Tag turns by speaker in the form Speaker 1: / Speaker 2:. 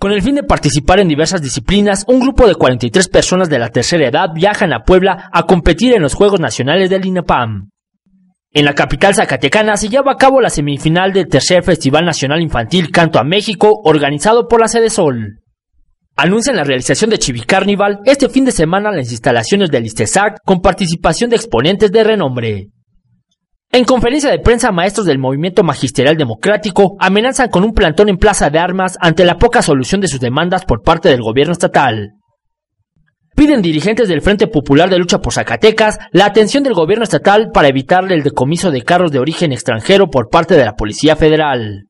Speaker 1: Con el fin de participar en diversas disciplinas, un grupo de 43 personas de la tercera edad viajan a Puebla a competir en los Juegos Nacionales del INAPAM. En la capital zacatecana se lleva a cabo la semifinal del tercer Festival Nacional Infantil Canto a México organizado por la Sede Sol. Anuncian la realización de Chivicarnival este fin de semana en las instalaciones del ISTESAC con participación de exponentes de renombre. En conferencia de prensa, maestros del movimiento magisterial democrático amenazan con un plantón en Plaza de Armas ante la poca solución de sus demandas por parte del gobierno estatal. Piden dirigentes del Frente Popular de Lucha por Zacatecas la atención del gobierno estatal para evitarle el decomiso de carros de origen extranjero por parte de la Policía Federal.